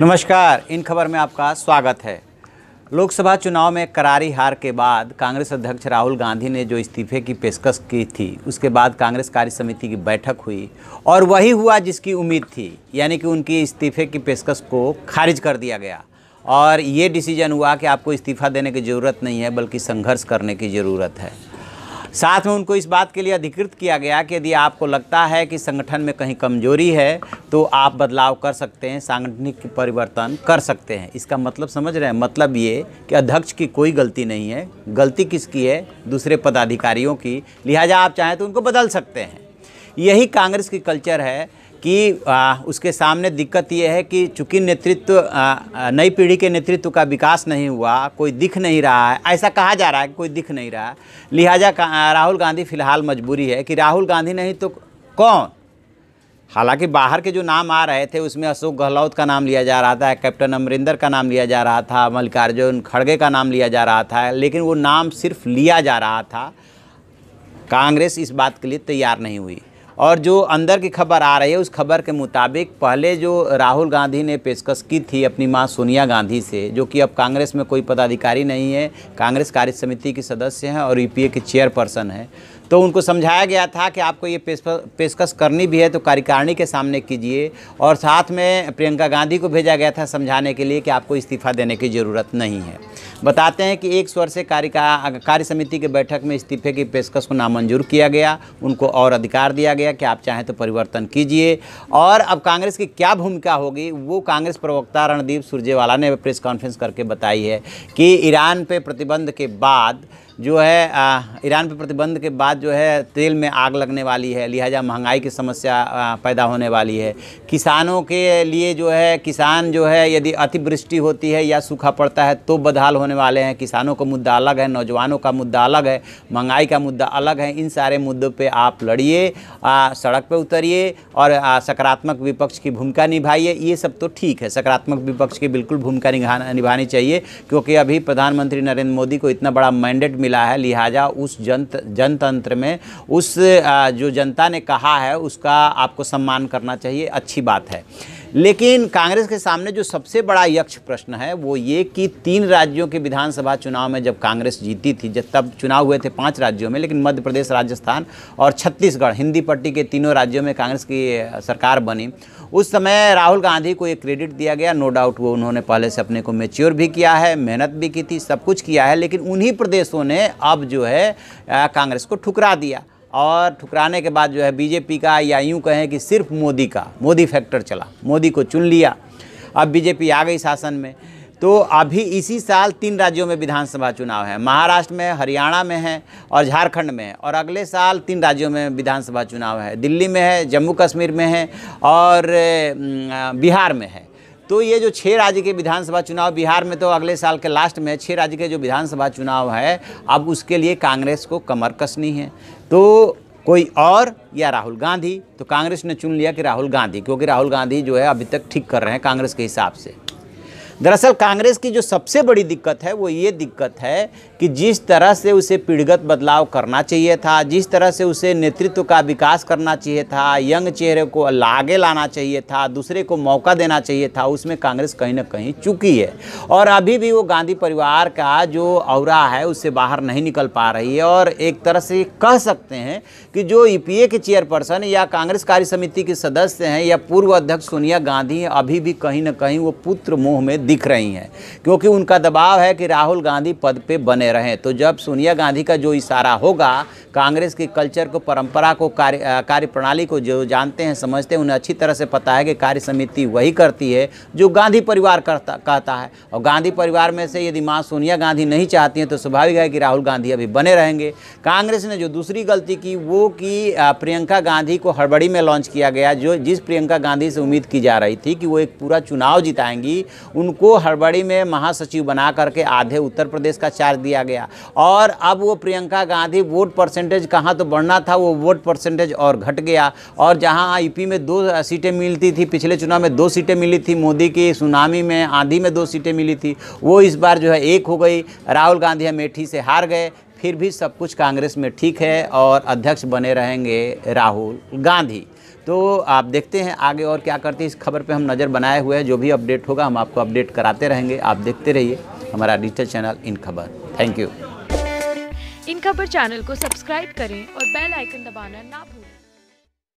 नमस्कार इन खबर में आपका स्वागत है लोकसभा चुनाव में करारी हार के बाद कांग्रेस अध्यक्ष राहुल गांधी ने जो इस्तीफे की पेशकश की थी उसके बाद कांग्रेस कार्य समिति की बैठक हुई और वही हुआ जिसकी उम्मीद थी यानी कि उनकी इस्तीफे की पेशकश को खारिज कर दिया गया और ये डिसीजन हुआ कि आपको इस्तीफा देने की ज़रूरत नहीं है बल्कि संघर्ष करने की ज़रूरत है साथ में उनको इस बात के लिए अधिकृत किया गया कि यदि आपको लगता है कि संगठन में कहीं कमजोरी है तो आप बदलाव कर सकते हैं सांगठनिक परिवर्तन कर सकते हैं इसका मतलब समझ रहे हैं मतलब ये कि अध्यक्ष की कोई गलती नहीं है गलती किसकी है दूसरे पदाधिकारियों की लिहाजा आप चाहें तो उनको बदल सकते हैं यही कांग्रेस की कल्चर है कि आ, उसके सामने दिक्कत ये है कि चूँकि नेतृत्व नई पीढ़ी के नेतृत्व का विकास नहीं हुआ कोई दिख नहीं रहा है ऐसा कहा जा रहा है कि कोई दिख नहीं रहा है लिहाजा राहुल गांधी फ़िलहाल मजबूरी है कि राहुल गांधी नहीं तो कौन हालांकि बाहर के जो नाम आ रहे थे उसमें अशोक गहलोत का नाम लिया जा रहा था कैप्टन अमरिंदर का नाम लिया जा रहा था मल्लिकार्जुन खड़गे का नाम लिया जा रहा था लेकिन वो नाम सिर्फ लिया जा रहा था कांग्रेस इस बात के लिए तैयार नहीं हुई और जो अंदर की खबर आ रही है उस खबर के मुताबिक पहले जो राहुल गांधी ने पेशकश की थी अपनी मां सोनिया गांधी से जो कि अब कांग्रेस में कोई पदाधिकारी नहीं है कांग्रेस कार्य समिति की सदस्य हैं और यूपीए के चेयरपर्सन हैं तो उनको समझाया गया था कि आपको ये पेशकश करनी भी है तो कार्यकारिणी के सामने कीजिए और साथ में प्रियंका गांधी को भेजा गया था समझाने के लिए कि आपको इस्तीफ़ा देने की ज़रूरत नहीं है बताते हैं कि एक स्वर से कार्य का कार्य समिति की बैठक में इस्तीफे की पेशकश को नामंजूर किया गया उनको और अधिकार दिया गया कि आप चाहें तो परिवर्तन कीजिए और अब कांग्रेस की क्या भूमिका होगी वो कांग्रेस प्रवक्ता रणदीप सुरजेवाला ने प्रेस कॉन्फ्रेंस करके बताई है कि ईरान पर प्रतिबंध के बाद जो है ईरान पर प्रतिबंध के बाद जो है तेल में आग लगने वाली है लिहाजा महंगाई की समस्या पैदा होने वाली है किसानों के लिए जो है किसान जो है यदि अतिवृष्टि होती है या सूखा पड़ता है तो बदहाल होने वाले हैं किसानों का मुद्दा अलग है नौजवानों का मुद्दा अलग है महंगाई का मुद्दा अलग है इन सारे मुद्दों पर आप लड़िए सड़क पर उतरिए और सकारात्मक विपक्ष की भूमिका निभाइए ये सब तो ठीक है सकारात्मक विपक्ष की बिल्कुल भूमिका निभानी चाहिए क्योंकि अभी प्रधानमंत्री नरेंद्र मोदी को इतना बड़ा मैंडेट मिल मिला है लिहाजा उस जन जनतंत्र में उस जो जनता ने कहा है उसका आपको सम्मान करना चाहिए अच्छी बात है लेकिन कांग्रेस के सामने जो सबसे बड़ा यक्ष प्रश्न है वो ये कि तीन राज्यों के विधानसभा चुनाव में जब कांग्रेस जीती थी जब तब चुनाव हुए थे पांच राज्यों में लेकिन मध्य प्रदेश राजस्थान और छत्तीसगढ़ हिंदी पट्टी के तीनों राज्यों में कांग्रेस की सरकार बनी उस समय राहुल गांधी को एक क्रेडिट दिया गया नो डाउट वो उन्होंने पहले से अपने को मेच्योर भी किया है मेहनत भी की थी सब कुछ किया है लेकिन उन्हीं प्रदेशों ने अब जो है कांग्रेस को ठुकरा दिया और ठुकराने के बाद जो है बीजेपी का या यूँ कहें कि सिर्फ मोदी का मोदी फैक्टर चला मोदी को चुन लिया अब बीजेपी आ गई शासन में तो अभी इसी साल तीन राज्यों में विधानसभा चुनाव है महाराष्ट्र में हरियाणा में है और झारखंड में है और अगले साल तीन राज्यों में विधानसभा चुनाव है दिल्ली में है जम्मू कश्मीर में है और बिहार में है तो ये जो छः राज्य के विधानसभा चुनाव बिहार में तो अगले साल के लास्ट में छः राज्य के जो विधानसभा चुनाव है अब उसके लिए कांग्रेस को कमर कसनी है तो कोई और या राहुल गांधी तो कांग्रेस ने चुन लिया कि राहुल गांधी क्योंकि राहुल गांधी जो है अभी तक ठीक कर रहे हैं कांग्रेस के हिसाब से दरअसल कांग्रेस की जो सबसे बड़ी दिक्कत है वो ये दिक्कत है कि जिस तरह से उसे पीढ़गत बदलाव करना चाहिए था जिस तरह से उसे नेतृत्व का विकास करना चाहिए था यंग चेहरे को आगे लाना चाहिए था दूसरे को मौका देना चाहिए था उसमें कांग्रेस कहीं ना कहीं चूकी है और अभी भी वो गांधी परिवार का जो और है उससे बाहर नहीं निकल पा रही है और एक तरह से कह सकते हैं कि जो ईपीए e के चेयरपर्सन या कांग्रेस कार्य समिति के सदस्य हैं या पूर्व अध्यक्ष सोनिया गांधी अभी भी कहीं ना कहीं वो पुत्र मोह में दिख रही हैं क्योंकि उनका दबाव है कि राहुल गांधी पद पे बने रहें तो जब सोनिया गांधी का जो इशारा होगा कांग्रेस की कल्चर को परंपरा को कार्य कार्यप्रणाली को जो जानते हैं समझते हैं उन्हें अच्छी तरह से पता है कि कार्य समिति वही करती है जो गांधी परिवार करता कहता है और गांधी परिवार में से यदि माँ सोनिया गांधी नहीं चाहती हैं तो स्वाभाविक है कि राहुल गांधी अभी बने रहेंगे कांग्रेस ने जो दूसरी गलती की वो कि प्रियंका गांधी को हड़बड़ी में लॉन्च किया गया जो जिस प्रियंका गांधी से उम्मीद की जा रही थी कि वो एक पूरा चुनाव जिताएंगी उन उनको हड़बड़ी में महासचिव बना करके आधे उत्तर प्रदेश का चार्ज दिया गया और अब वो प्रियंका गांधी वोट परसेंटेज कहाँ तो बढ़ना था वो वोट परसेंटेज और घट गया और जहाँ यूपी में दो सीटें मिलती थी पिछले चुनाव में दो सीटें मिली थी मोदी की सुनामी में आंधी में दो सीटें मिली थी वो इस बार जो है एक हो गई राहुल गांधी अमेठी से हार गए फिर भी सब कुछ कांग्रेस में ठीक है और अध्यक्ष बने रहेंगे राहुल गांधी तो आप देखते हैं आगे और क्या करते हैं इस खबर पे हम नज़र बनाए हुए हैं जो भी अपडेट होगा हम आपको अपडेट कराते रहेंगे आप देखते रहिए हमारा डिजिटल चैनल इन खबर थैंक यू इन खबर चैनल को सब्सक्राइब करें और बेल आइकन दबाना ना भूलें